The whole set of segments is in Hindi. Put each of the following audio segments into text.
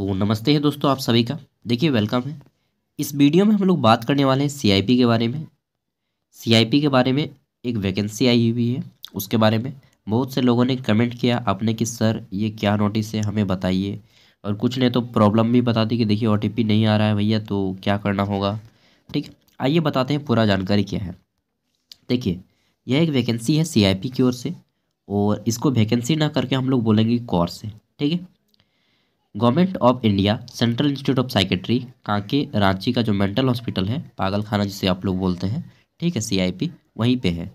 तो नमस्ते है दोस्तों आप सभी का देखिए वेलकम है इस वीडियो में हम लोग बात करने वाले हैं सीआईपी के बारे में सीआईपी के बारे में एक वैकेंसी आई हुई है उसके बारे में बहुत से लोगों ने कमेंट किया आपने कि सर ये क्या नोटिस है हमें बताइए और कुछ ने तो प्रॉब्लम भी बता दी कि देखिए ओ नहीं आ रहा है भैया तो क्या करना होगा ठीक आइए बताते हैं पूरा जानकारी क्या है देखिए यह एक वैकेंसी है सी की ओर से और इसको वैकेंसी ना करके हम लोग बोलेंगे कोर्स है ठीक है government of India central institute of psychiatry Kanke Ranchi का जो मेंटल हॉस्पिटल है पागलखाना जिसे आप लोग बोलते हैं ठीक है सीआईपी वहीं पे है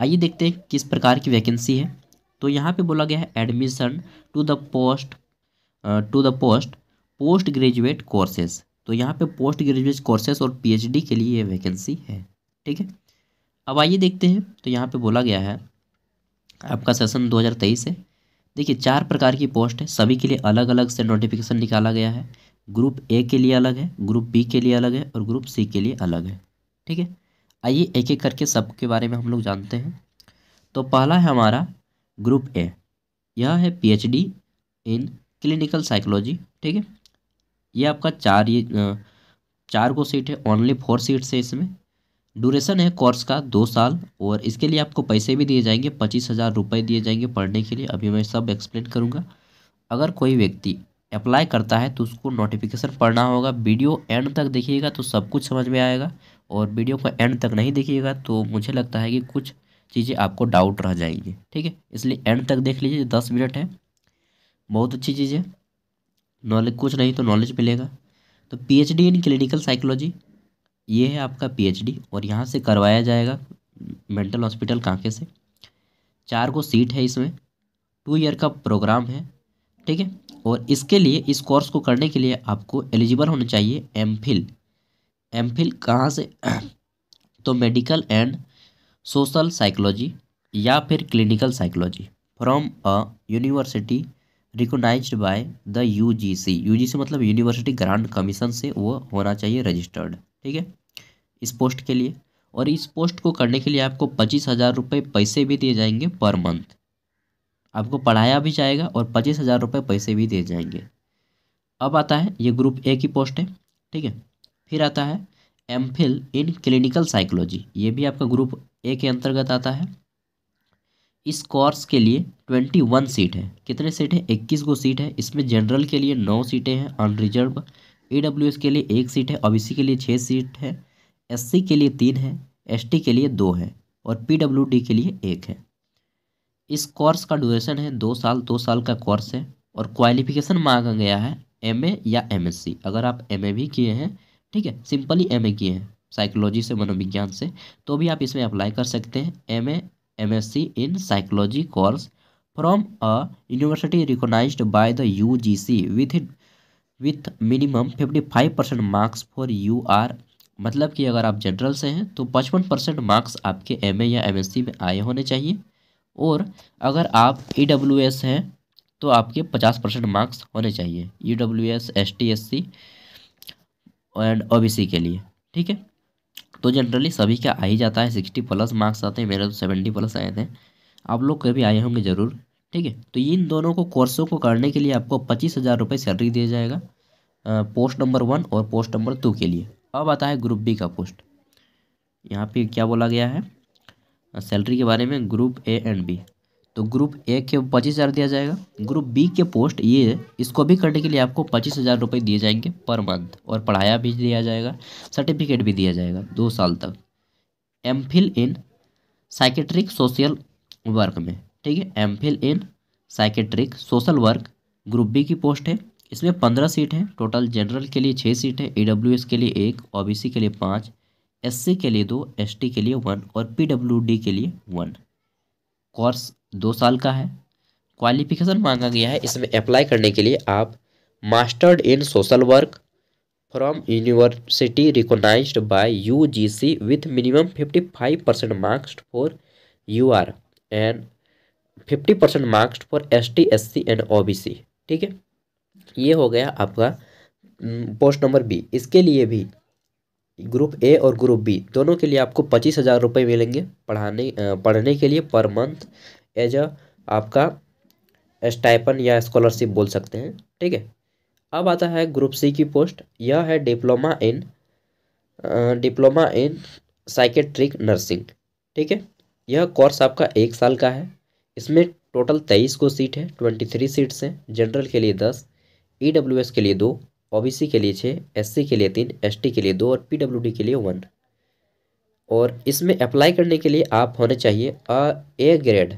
आइए देखते हैं किस प्रकार की वैकेंसी है तो यहाँ पे बोला गया है admission to the post to the post post graduate courses तो यहाँ पर पोस्ट ग्रेजुएट कोर्सेज और पी के लिए ये वैकेंसी है ठीक है अब आइए देखते हैं तो यहाँ पर बोला गया है आपका सेशन दो है देखिए चार प्रकार की पोस्ट है सभी के लिए अलग अलग से नोटिफिकेशन निकाला गया है ग्रुप ए के लिए अलग है ग्रुप बी के लिए अलग है और ग्रुप सी के लिए अलग है ठीक है आइए एक एक करके सब के बारे में हम लोग जानते हैं तो पहला है हमारा ग्रुप ए यह है पीएचडी इन क्लिनिकल साइकोलॉजी ठीक है यह आपका चार ये चार को सीट है ओनली फोर सीट्स है इसमें ड्यूरेशन है कोर्स का दो साल और इसके लिए आपको पैसे भी दिए जाएंगे पच्चीस हज़ार रुपये दिए जाएंगे पढ़ने के लिए अभी मैं सब एक्सप्लेन करूँगा अगर कोई व्यक्ति अप्लाई करता है तो उसको नोटिफिकेशन पढ़ना होगा वीडियो एंड तक देखिएगा तो सब कुछ समझ में आएगा और वीडियो को एंड तक नहीं देखिएगा तो मुझे लगता है कि कुछ चीज़ें आपको डाउट रह जाएंगी ठीक है इसलिए एंड तक देख लीजिए दस मिनट है बहुत अच्छी चीज़ है नॉलेज कुछ नहीं तो नॉलेज मिलेगा तो पीएचडी इन क्लिनिकल साइकोलॉजी ये है आपका पीएचडी और यहाँ से करवाया जाएगा मेंटल हॉस्पिटल कांके से चार को सीट है इसमें टू ईयर का प्रोग्राम है ठीक है और इसके लिए इस कोर्स को करने के लिए आपको एलिजिबल होना चाहिए एम फिल एम फिल कहाँ से तो मेडिकल एंड सोशल साइकोलॉजी या फिर clinical psychology from a university recognise by the U G C U G C मतलब यूनिवर्सिटी ग्रांट कमीशन से वो होना चाहिए रजिस्टर्ड ठीक है इस पोस्ट के लिए और इस पोस्ट को करने के लिए आपको पच्चीस हज़ार रुपये पैसे भी दिए जाएंगे पर मंथ आपको पढ़ाया भी जाएगा और पच्चीस हज़ार रुपये पैसे भी दिए जाएंगे अब आता है ये ग्रुप ए की पोस्ट है ठीक है फिर आता है M Phil in clinical psychology ये भी आपका ग्रुप ए के अंतर्गत आता है इस कोर्स के लिए ट्वेंटी वन सीट है कितने सीट है इक्कीस गो सीट है इसमें जनरल के लिए नौ सीटें हैं अनरिजर्व ए के लिए एक सीट है ओ के लिए छः सीट है एस के लिए तीन है एस के लिए दो है और पी के लिए एक है इस कोर्स का ड्यूरेशन है दो साल दो साल का कोर्स है और क्वालिफिकेशन मांगा गया है एम या एम अगर आप एम भी किए हैं ठीक है सिंपली एम किए हैं साइकोलॉजी से मनोविज्ञान से तो भी आप इसमें अप्लाई कर सकते हैं S C in psychology course from a university recognise by the U G C with with minimum fifty five percent marks for U R मतलब कि अगर आप जनरल से हैं तो पचपन परसेंट मार्क्स आपके एम या एम में आए होने चाहिए और अगर आप ई e हैं तो आपके पचास परसेंट मार्क्स होने चाहिए E W S S T S C and O B C के लिए ठीक है तो जनरली सभी का आ ही जाता है सिक्सटी प्लस मार्क्स आते हैं मेरे तो सेवेंटी प्लस आए थे आप लोग कभी आए होंगे ज़रूर ठीक है तो इन दोनों को कोर्सों को करने के लिए आपको पच्चीस हज़ार रुपये सैलरी दिया जाएगा पोस्ट नंबर वन और पोस्ट नंबर टू के लिए अब आता है ग्रुप बी का पोस्ट यहाँ पे क्या बोला गया है सैलरी के बारे में ग्रुप ए एंड बी तो ग्रुप ए के पच्चीस हज़ार दिया जाएगा ग्रुप बी के पोस्ट ये इसको भी करने के लिए आपको पच्चीस हज़ार रुपये दिए जाएंगे पर मंथ और पढ़ाया भी दिया जाएगा सर्टिफिकेट भी दिया जाएगा दो साल तक M Phil in psychiatric social work में ठीक है M Phil in psychiatric social work group B की पोस्ट है इसमें पंद्रह सीट हैं टोटल जनरल के लिए छः सीट हैं ई के लिए एक ओ के लिए पाँच एस के लिए दो एस के लिए वन और पी के लिए वन कोर्स दो साल का है क्वालिफिकेशन मांगा गया है इसमें अप्लाई करने के लिए आप masters in social work from university recognise by U G C with minimum fifty five percent marks for U R and fifty percent marks for S T S C and O B C ठीक है ये हो गया आपका पोस्ट नंबर बी इसके लिए भी ग्रुप ए और ग्रुप बी दोनों के लिए आपको पच्चीस हज़ार रुपये मिलेंगे पढ़ाने पढ़ने के लिए पर मंथ एज अ आपका स्टाइपन या स्कॉलरशिप बोल सकते हैं ठीक है अब आता है ग्रुप सी की पोस्ट यह है diploma in diploma in psychiatric nursing ठीक है यह कोर्स आपका एक साल का है इसमें टोटल तेईस को सीट है ट्वेंटी थ्री सीट्स हैं जनरल के लिए दस ई e के लिए दो ओ के लिए छः एस के लिए तीन एस के लिए दो और पी के लिए वन और इसमें अप्लाई करने के लिए आप होने चाहिए अ ए ग्रेड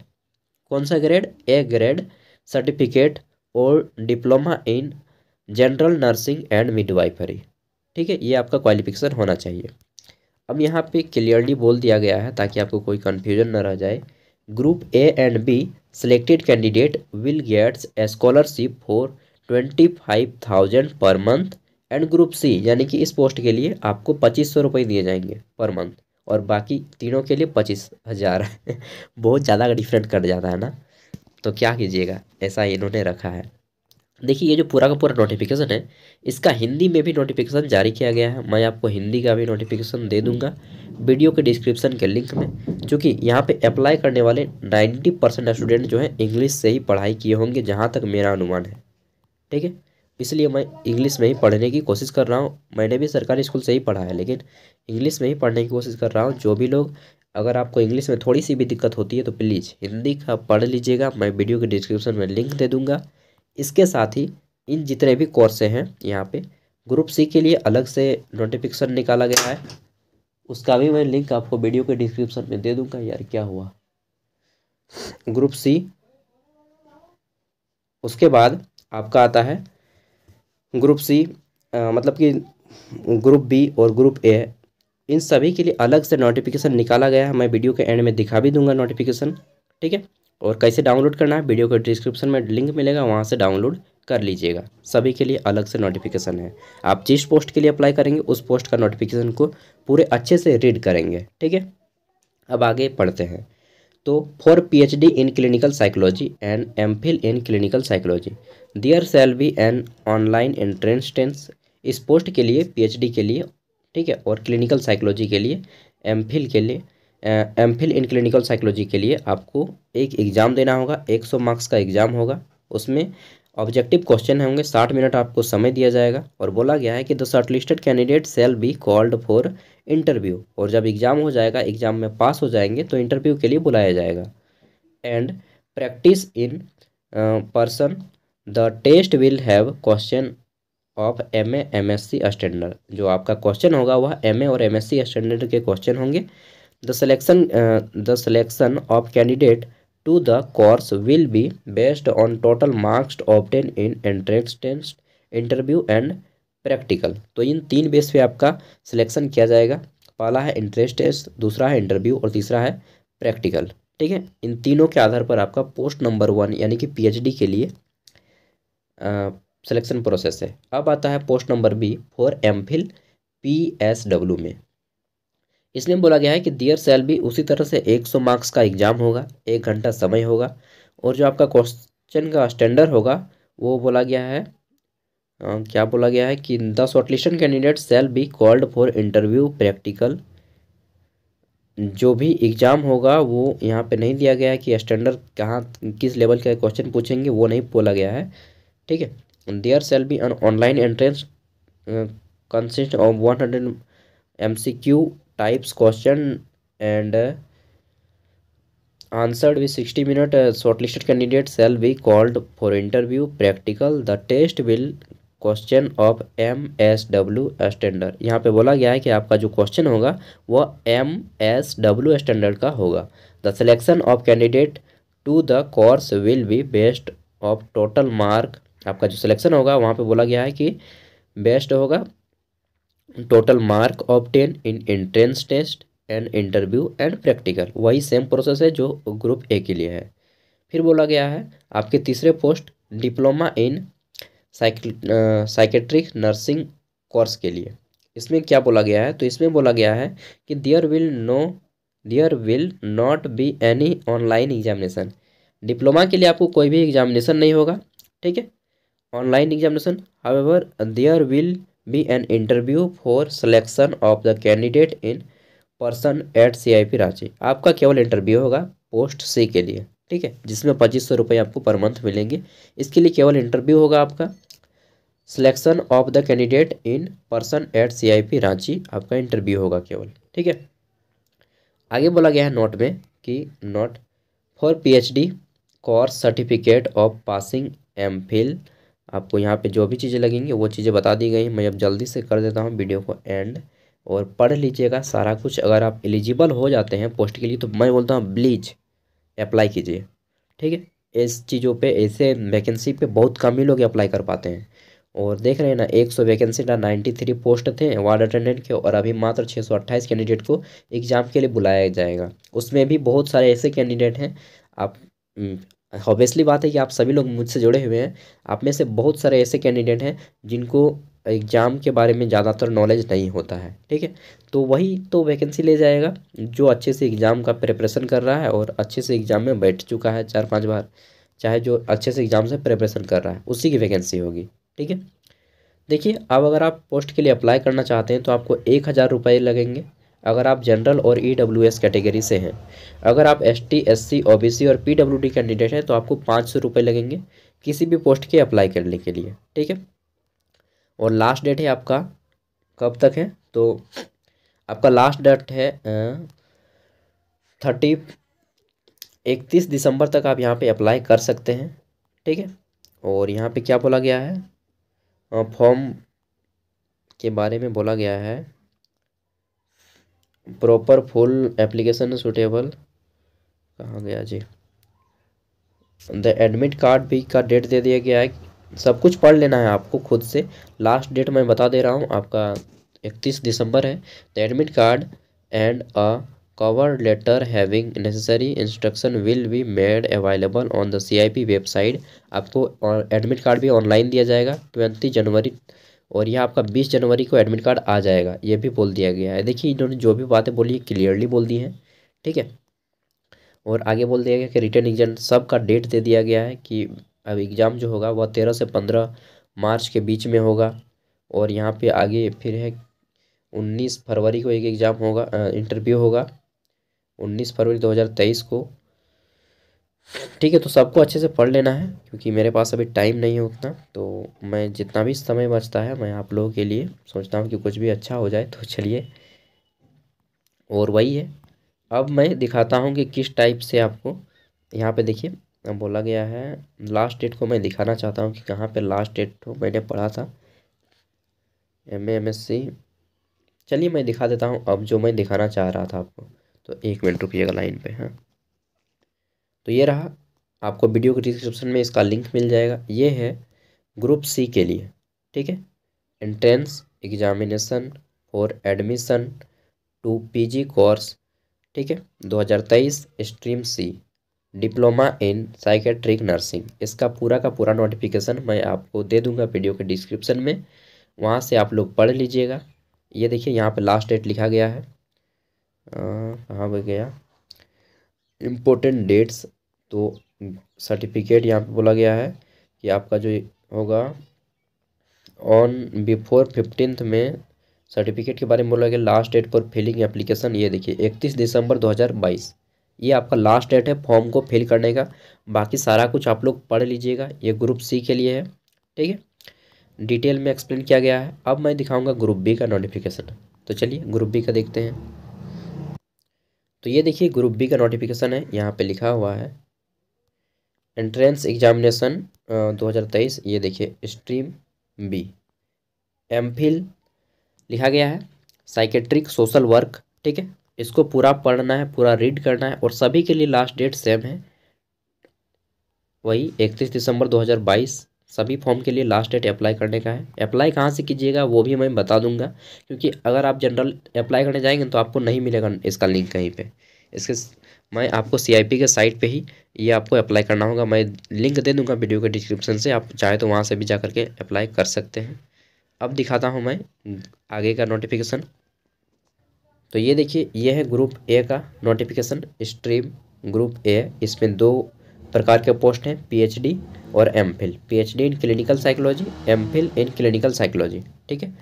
कौन सा ग्रेड ए ग्रेड सर्टिफिकेट और diploma in general nursing and midwifery ठीक है ये आपका क्वालिफिकेशन होना चाहिए अब यहाँ पे क्लियरली बोल दिया गया है ताकि आपको कोई कन्फ्यूजन ना रह जाए group A and B selected candidate will gets a scholarship for twenty five thousand per month and group C यानी कि इस पोस्ट के लिए आपको पच्चीस सौ रुपये दिए जाएंगे पर मंथ और बाकी तीनों के लिए पच्चीस हज़ार बहुत ज़्यादा का डिफरेंट कट जाता है ना तो क्या कीजिएगा ऐसा इन्होंने रखा है देखिए ये जो पूरा का पूरा नोटिफिकेशन है इसका हिंदी में भी नोटिफिकेशन जारी किया गया है मैं आपको हिंदी का भी नोटिफिकेशन दे दूंगा वीडियो के डिस्क्रिप्शन के लिंक में क्योंकि यहाँ पे अप्लाई करने वाले 90 परसेंट स्टूडेंट जो हैं इंग्लिश से ही पढ़ाई किए होंगे जहाँ तक मेरा अनुमान है ठीक है इसलिए मैं इंग्लिश में ही पढ़ने की कोशिश कर रहा हूँ मैंने भी सरकारी स्कूल से ही पढ़ा है लेकिन इंग्लिश में ही पढ़ने की कोशिश कर रहा हूँ जो भी लोग अगर आपको इंग्लिश में थोड़ी सी भी दिक्कत होती है तो प्लीज़ हिंदी का पढ़ लीजिएगा मैं वीडियो के डिस्क्रिप्शन में लिंक दे दूँगा इसके साथ ही इन जितने भी कोर्से हैं यहाँ पे ग्रुप सी के लिए अलग से नोटिफिकेशन निकाला गया है उसका भी मैं लिंक आपको वीडियो के डिस्क्रिप्शन में दे दूँगा यार क्या हुआ ग्रुप सी उसके बाद आपका आता है ग्रुप सी मतलब कि ग्रुप बी और ग्रुप ए इन सभी के लिए अलग से नोटिफिकेशन निकाला गया है मैं वीडियो के एंड में दिखा भी दूंगा नोटिफिकेशन ठीक है और कैसे डाउनलोड करना है वीडियो के डिस्क्रिप्शन में लिंक मिलेगा वहाँ से डाउनलोड कर लीजिएगा सभी के लिए अलग से नोटिफिकेशन है आप जिस पोस्ट के लिए अप्लाई करेंगे उस पोस्ट का नोटिफिकेशन को पूरे अच्छे से रीड करेंगे ठीक है अब आगे पढ़ते हैं तो for PhD in clinical psychology and M Phil in clinical psychology there shall be an online entrance टेंस इस पोस्ट के लिए पीएचडी के लिए ठीक है और क्लिनिकल साइकोलॉजी के लिए एम फिल के लिए M Phil in clinical psychology के लिए आपको एक एग्ज़ाम देना होगा एक सौ मार्क्स का एग्ज़ाम होगा उसमें ऑब्जेक्टिव क्वेश्चन होंगे साठ मिनट आपको समय दिया जाएगा और बोला गया है कि the shortlisted candidate shall be called for interview और जब एग्ज़ाम हो जाएगा एग्ज़ाम में पास हो जाएंगे तो इंटरव्यू के लिए बुलाया जाएगा and practice in person the test will have question of M A M S C standard जो आपका क्वेश्चन होगा वह एम ए और एम एस सी स्टैंडर्ड के क्वेश्चन होंगे the selection the selection of candidate to the course will be based on total marks obtained in entrance test interview and practical तो इन तीन बेस पे आपका सिलेक्शन किया जाएगा पहला है इंटरेस्ट टेस्ट दूसरा है इंटरव्यू और तीसरा है प्रैक्टिकल ठीक है इन तीनों के आधार पर आपका पोस्ट नंबर वन यानी कि पीएचडी के लिए सिलेक्शन प्रोसेस है अब आता है post number B for M Phil P S W में इसलिए बोला गया है कि दियर सेल भी उसी तरह से 100 मार्क्स का एग्ज़ाम होगा एक घंटा समय होगा और जो आपका क्वेश्चन का स्टैंडर्ड होगा वो बोला गया है आ, क्या बोला गया है कि the shortlisted candidate shall be called for interview practical जो भी एग्ज़ाम होगा वो यहाँ पे नहीं दिया गया है कि स्टैंडर्ड कहाँ किस लेवल का क्वेश्चन पूछेंगे वो नहीं बोला गया है ठीक है there shall be online entrance consist of one hundred M C Q types question and answered with sixty minute short uh, candidate shall be called for interview practical the test will question of M S W standard यहाँ पे बोला गया है कि आपका जो क्वेश्चन होगा वह एम एस डब्ल्यू स्टैंडर्ड का होगा the selection of candidate to the course will be best of total mark आपका जो सिलेक्शन होगा वहाँ पे बोला गया है कि बेस्ट होगा total mark obtain in entrance test and interview and practical वही सेम प्रोसेस है जो ग्रुप ए के लिए है फिर बोला गया है आपके तीसरे post diploma in psychiatric nursing course के लिए इसमें क्या बोला गया है तो इसमें बोला गया है कि there will no there will not be any online examination diploma के लिए आपको कोई भी एग्जामिनेशन नहीं होगा ठीक है online examination however there will be an interview for selection of the candidate in person at C I P Ranchi आपका केवल इंटरव्यू होगा पोस्ट सी के लिए ठीक है जिसमें पच्चीस सौ रुपये आपको पर मंथ मिलेंगे इसके लिए केवल इंटरव्यू होगा आपका selection of the candidate in person at C I P Ranchi आपका इंटरव्यू होगा केवल ठीक है आगे बोला गया है नोट में कि note for PhD course certificate of passing M Phil आपको यहाँ पे जो भी चीज़ें लगेंगी वो चीज़ें बता दी गई मैं अब जल्दी से कर देता हूँ वीडियो को एंड और पढ़ लीजिएगा सारा कुछ अगर आप एलिजिबल हो जाते हैं पोस्ट के लिए तो मैं बोलता हूँ ब्लीच अप्लाई कीजिए ठीक है इस चीज़ों पे ऐसे वैकेंसी पे बहुत कम ही लोग अप्लाई कर पाते हैं और देख रहे हैं ना एक सौ वैकेंसी ना नाइन्टी थ्री पोस्ट थे वार्ड अटेंडेंट के और अभी मात्र छः सौ अट्ठाईस कैंडिडेट को एग्ज़ाम के लिए बुलाया जाएगा उसमें भी बहुत सारे ऐसे कैंडिडेट हैं आप हम्म, ऑब्वियसली बात है कि आप सभी लोग मुझसे जुड़े हुए हैं आप में से बहुत सारे ऐसे कैंडिडेट हैं जिनको एग्ज़ाम के बारे में ज़्यादातर नॉलेज नहीं होता है ठीक है तो वही तो वैकेंसी ले जाएगा जो अच्छे से एग्ज़ाम का प्रिपरेशन कर रहा है और अच्छे से एग्ज़ाम में बैठ चुका है चार पाँच बार चाहे जो अच्छे से एग्ज़ाम से प्रिपरेशन कर रहा है उसी की वैकेंसी होगी ठीक है देखिए अब अगर आप पोस्ट के लिए अप्लाई करना चाहते हैं तो आपको एक हज़ार रुपये लगेंगे अगर आप जनरल और ई डब्ल्यू एस कैटेगरी से हैं अगर आप S T S C O B C और पी डब्ल्यू डी कैंडिडेट हैं तो आपको पाँच सौ रुपये लगेंगे किसी भी पोस्ट के अप्लाई करने के लिए ठीक है और लास्ट डेट है आपका कब तक है तो आपका लास्ट डेट है थर्टी इकतीस दिसंबर तक आप यहाँ पे अप्लाई कर सकते हैं ठीक है और यहाँ पे क्या बोला गया है फॉर्म के बारे में बोला गया है प्रॉपर फुल एप्लीकेशन सुटेबल कहाँ गया जी द एडमिट कार्ड भी का डेट दे दिया गया है सब कुछ पढ़ लेना है आपको खुद से लास्ट डेट मैं बता दे रहा हूँ आपका इकतीस दिसंबर है the admit card and a having necessary instruction will be made be on the C I P website आपको एडमिट कार्ड भी ऑनलाइन दिया जाएगा ट्वेंटी जनवरी और यह आपका बीस जनवरी को एडमिट कार्ड आ जाएगा ये भी बोल दिया गया है देखिए इन्होंने जो भी बातें बोली है क्लियरली बोल दी हैं ठीक है और आगे बोल दिया गया कि रिटर्न एग्जाम सब का डेट दे दिया गया है कि अब एग्ज़ाम जो होगा वह तेरह से पंद्रह मार्च के बीच में होगा और यहाँ पे आगे फिर है उन्नीस फरवरी को एक एग्ज़ाम होगा इंटरव्यू होगा उन्नीस फरवरी दो हज़ार तेईस को ठीक है तो सबको अच्छे से पढ़ लेना है क्योंकि मेरे पास अभी टाइम नहीं है उतना तो मैं जितना भी समय बचता है मैं आप लोगों के लिए सोचता हूँ कि कुछ भी अच्छा हो जाए तो चलिए और वही है अब मैं दिखाता हूँ कि किस टाइप से आपको यहाँ पे देखिए बोला गया है लास्ट डेट को मैं दिखाना चाहता हूँ कि कहाँ पर लास्ट डेट हो मैंने पढ़ा था एम एम एस सी चलिए मैं दिखा देता हूँ अब जो मैं दिखाना चाह रहा था आपको तो एक मिनट रुकिएगा लाइन पर हाँ तो ये रहा आपको वीडियो के डिस्क्रिप्शन में इसका लिंक मिल जाएगा ये है ग्रुप सी के लिए ठीक है entrance examination for admission to PG course ठीक है 2023 stream C diploma in psychiatric nursing इसका पूरा का पूरा नोटिफिकेशन मैं आपको दे दूंगा वीडियो के डिस्क्रिप्शन में वहाँ से आप लोग पढ़ लीजिएगा ये देखिए यहाँ पर लास्ट डेट लिखा गया है कहाँ पर गया इम्पोर्टेंट डेट्स तो सर्टिफिकेट यहाँ पे बोला गया है कि आपका जो होगा ऑन बिफोर फिफ्टींथ में सर्टिफिकेट के बारे में बोला गया last date for filling application ये देखिए इकतीस दिसंबर दो हज़ार बाईस ये आपका लास्ट डेट है फॉर्म को फिल करने का बाकी सारा कुछ आप लोग पढ़ लीजिएगा ये ग्रुप सी के लिए है ठीक है डिटेल में एक्सप्लेन किया गया है अब मैं दिखाऊंगा ग्रुप बी का नोटिफिकेशन तो चलिए ग्रुप बी का देखते हैं तो ये देखिए ग्रुप बी का नोटिफिकेशन है यहाँ पे लिखा हुआ है एंट्रेंस एग्जामिनेशन 2023 ये देखिए स्ट्रीम बी एम फिल लिखा गया है साइकेट्रिक सोशल वर्क ठीक है इसको पूरा पढ़ना है पूरा रीड करना है और सभी के लिए लास्ट डेट सेम है वही इकतीस दिसंबर दो सभी फॉर्म के लिए लास्ट डेट अप्लाई करने का है अप्लाई कहाँ से कीजिएगा वो भी मैं बता दूंगा क्योंकि अगर आप जनरल अप्लाई करने जाएंगे तो आपको नहीं मिलेगा इसका लिंक कहीं पे इसके मैं आपको सी के साइट पे ही ये आपको अप्लाई करना होगा मैं लिंक दे दूँगा वीडियो के डिस्क्रिप्शन से आप चाहे तो वहाँ से भी जा करके अप्लाई कर सकते हैं अब दिखाता हूँ मैं आगे का नोटिफिकेशन तो ये देखिए ये है ग्रुप ए का नोटिफिकेशन स्ट्रीम ग्रुप ए इसमें दो प्रकार के पोस्ट हैं पीएचडी और M Phil PhD in clinical psychology M Phil in clinical psychology ठीक है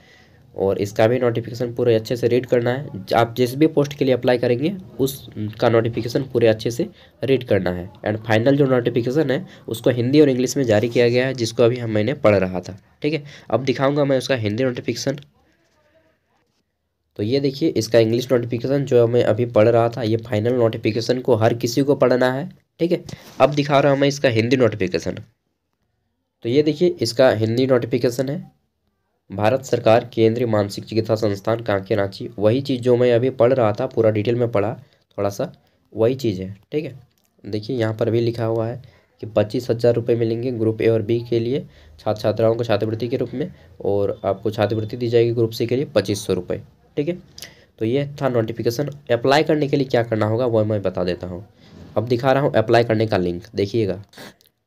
और इसका भी नोटिफिकेशन पूरे अच्छे से रीड करना है आप जिस भी पोस्ट के लिए अप्लाई करेंगे उसका नोटिफिकेशन पूरे अच्छे से रीड करना है एंड फाइनल जो नोटिफिकेशन है उसको हिंदी और इंग्लिश में जारी किया गया है जिसको अभी हम मैंने पढ़ रहा था ठीक है अब दिखाऊंगा मैं उसका हिंदी नोटिफिकेशन तो ये देखिए इसका इंग्लिश नोटिफिकेशन जो मैं अभी पढ़ रहा था ये फाइनल नोटिफिकेशन को हर किसी को पढ़ना है ठीक है अब दिखा रहा हूँ मैं इसका हिंदी नोटिफिकेशन तो ये देखिए इसका हिंदी नोटिफिकेशन है भारत सरकार केंद्रीय मानसिक चिकित्सा संस्थान कांके रांची वही चीज़ जो मैं अभी पढ़ रहा था पूरा डिटेल में पढ़ा थोड़ा सा वही चीज़ है ठीक है देखिए यहाँ पर भी लिखा हुआ है कि पच्चीस हज़ार रुपये मिलेंगे ग्रुप ए और बी के लिए छात्र छात्राओं को छात्रवृत्ति के रूप में और आपको छात्रवृत्ति दी जाएगी ग्रुप सी के लिए पच्चीस सौ रुपये ठीक है तो ये था नोटिफिकेशन अप्लाई करने के लिए क्या करना होगा वह मैं बता देता हूँ अब दिखा रहा हूँ अप्लाई करने का लिंक देखिएगा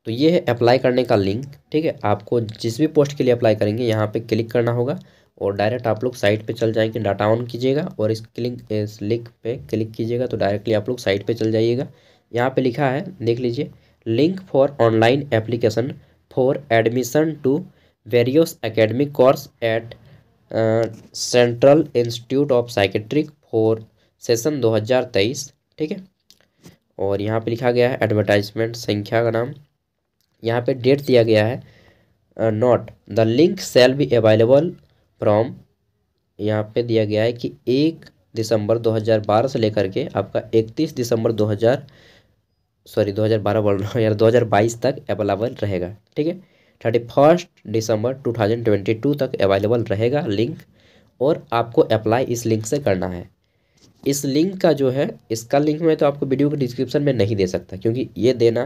तो ये है अप्लाई करने का लिंक ठीक है आपको जिस भी पोस्ट के लिए अप्लाई करेंगे यहाँ पे क्लिक करना होगा और डायरेक्ट आप लोग साइट पे चल जाएंगे डाटा ऑन कीजिएगा और इस क्लिक इस लिंक पे क्लिक कीजिएगा तो डायरेक्टली आप लोग साइट पे चल जाइएगा यहाँ पे लिखा है देख लीजिए link for online application for admission to various academic course at central institute of psychiatric for session दो ठीक है और यहाँ पे लिखा गया है एडवर्टाइजमेंट संख्या का नाम यहाँ पे डेट दिया गया है note the link shall be available from यहाँ पे दिया गया है कि एक दिसंबर 2012 से लेकर के आपका 31 दिसंबर 2000 सॉरी 2012 बोल रहा हूँ यार 2022 तक अवेलेबल रहेगा ठीक है थर्टी फर्स्ट दिसंबर 2022 तक अवेलेबल रहेगा लिंक और आपको अप्लाई इस लिंक से करना है इस लिंक का जो है इसका लिंक मैं तो आपको वीडियो के डिस्क्रिप्शन में नहीं दे सकता क्योंकि ये देना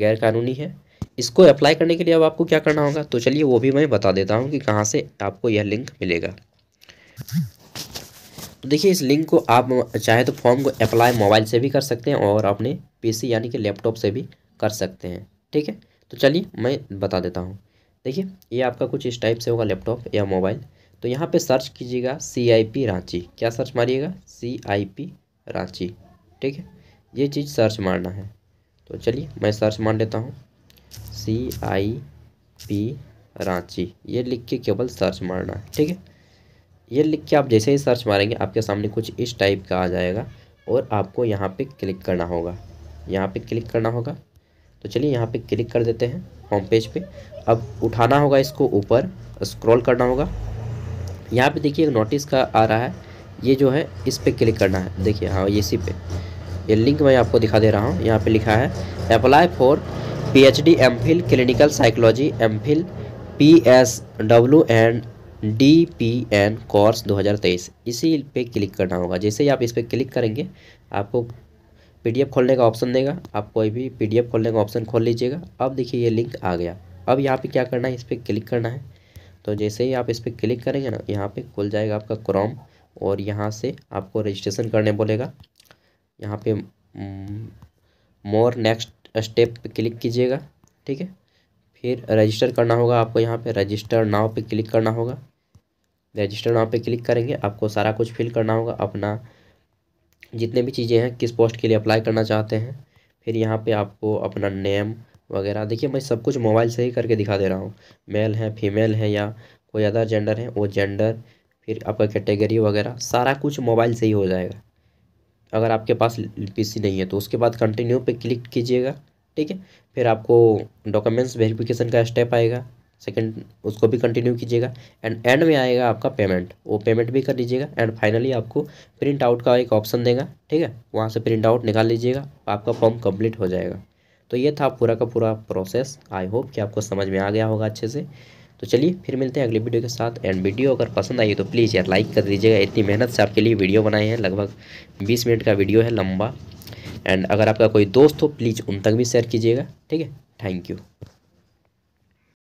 गैरकानूनी है इसको अप्लाई करने के लिए अब आपको क्या करना होगा तो चलिए वो भी मैं बता देता हूँ कि कहाँ से आपको यह लिंक मिलेगा तो देखिए इस लिंक को आप चाहे तो फॉर्म को अप्लाई मोबाइल से भी कर सकते हैं और अपने पी यानी कि लैपटॉप से भी कर सकते हैं ठीक है तो चलिए मैं बता देता हूँ देखिए ये आपका कुछ इस टाइप से होगा लैपटॉप या मोबाइल तो यहाँ पे सर्च कीजिएगा सी आई पी रांची क्या सर्च मारिएगा सी आई पी रांची ठीक है ये चीज़ सर्च मारना है तो चलिए मैं सर्च मार लेता हूँ सी आई पी रांची ये लिख के केवल सर्च मारना है ठीक है ये लिख के आप जैसे ही सर्च मारेंगे आपके सामने कुछ इस टाइप का आ जाएगा और आपको यहाँ पे क्लिक करना होगा यहाँ पे क्लिक करना होगा तो चलिए यहाँ पे क्लिक कर देते हैं होम पेज पे अब उठाना होगा इसको ऊपर स्क्रॉल करना होगा यहाँ पे देखिए एक नोटिस का आ रहा है ये जो है इस पर क्लिक करना है देखिए हाँ इसी पे ये लिंक मैं आपको दिखा दे रहा हूँ यहाँ पे लिखा है apply for P H D M Phil clinical psychology M Phil P S W and D P N course 2023 इसी पे क्लिक करना होगा जैसे ही आप इस पर क्लिक करेंगे आपको एफ खोलने का ऑप्शन देगा आप कोई भी एफ खोलने का ऑप्शन खोल लीजिएगा अब देखिए ये लिंक आ गया अब यहाँ पे क्या करना है इस पर क्लिक करना है तो जैसे ही आप इस पर क्लिक करेंगे ना यहाँ पे खुल जाएगा आपका क्रोम और यहाँ से आपको रजिस्ट्रेशन करने बोलेगा यहाँ पे मोर नेक्स्ट स्टेप पे क्लिक कीजिएगा ठीक है फिर रजिस्टर करना होगा आपको यहाँ पे रजिस्टर नाव पे क्लिक करना होगा रजिस्टर नाव पे क्लिक करेंगे आपको सारा कुछ फिल करना होगा अपना जितने भी चीज़ें हैं किस पोस्ट के लिए अप्लाई करना चाहते हैं फिर यहाँ पर आपको अपना नेम वगैरह देखिए मैं सब कुछ मोबाइल से ही करके दिखा दे रहा हूँ मेल है फीमेल है या कोई अदर जेंडर है वो जेंडर फिर आपका कैटेगरी वगैरह सारा कुछ मोबाइल से ही हो जाएगा अगर आपके पास पीसी नहीं है तो उसके बाद कंटिन्यू पे क्लिक कीजिएगा ठीक है फिर आपको डॉक्यूमेंट्स वेरिफिकेशन का स्टेप आएगा सेकंड उसको भी कंटिन्यू कीजिएगा एंड एंड में आएगा आपका पेमेंट वो पेमेंट भी कर लीजिएगा एंड फाइनली आपको प्रिंट आउट का एक ऑप्शन देगा ठीक है वहाँ से प्रिंट आउट निकाल लीजिएगा आपका फॉर्म कम्प्लीट हो जाएगा तो ये था पूरा का पूरा प्रोसेस आई होप कि आपको समझ में आ गया होगा अच्छे से तो चलिए फिर मिलते हैं अगली वीडियो के साथ एंड वीडियो अगर पसंद आई तो प्लीज़ यार लाइक कर दीजिएगा इतनी मेहनत से आपके लिए वीडियो बनाए हैं लगभग बीस मिनट का वीडियो है लंबा एंड अगर आपका कोई दोस्त हो प्लीज़ उन तक भी शेयर कीजिएगा ठीक है थैंक यू